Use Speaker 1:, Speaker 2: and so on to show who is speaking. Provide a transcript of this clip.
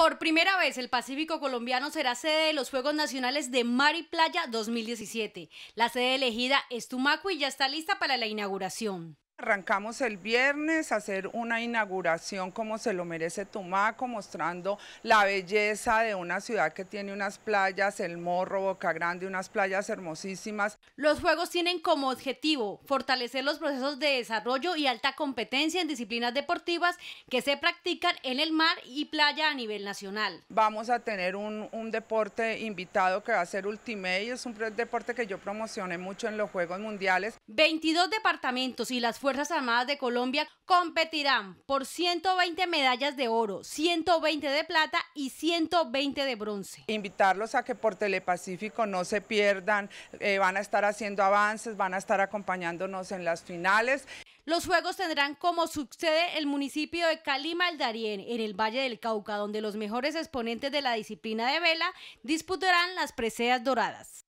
Speaker 1: Por primera vez, el Pacífico colombiano será sede de los Juegos Nacionales de Mari Playa 2017. La sede elegida es Tumaco y ya está lista para la inauguración.
Speaker 2: Arrancamos el viernes a hacer una inauguración como se lo merece Tumaco, mostrando la belleza de una ciudad que tiene unas playas, el Morro, Boca Grande, unas playas hermosísimas.
Speaker 1: Los Juegos tienen como objetivo fortalecer los procesos de desarrollo y alta competencia en disciplinas deportivas que se practican en el mar y playa a nivel nacional.
Speaker 2: Vamos a tener un, deporte invitado que va a ser Ultimate, es un deporte que yo promocioné mucho en los Juegos Mundiales.
Speaker 1: 22 departamentos y las fuerzas Fuerzas Armadas de Colombia competirán por 120 medallas de oro, 120
Speaker 2: de plata y 120 de bronce. Invitarlos a que por Telepacífico no se pierdan, eh, van a estar haciendo avances, van a estar acompañándonos en las finales. Los
Speaker 1: Juegos tendrán como sucede el municipio de Cali Maldarien, en el Valle del Cauca, donde los mejores exponentes de la disciplina de vela disputarán las preseas doradas.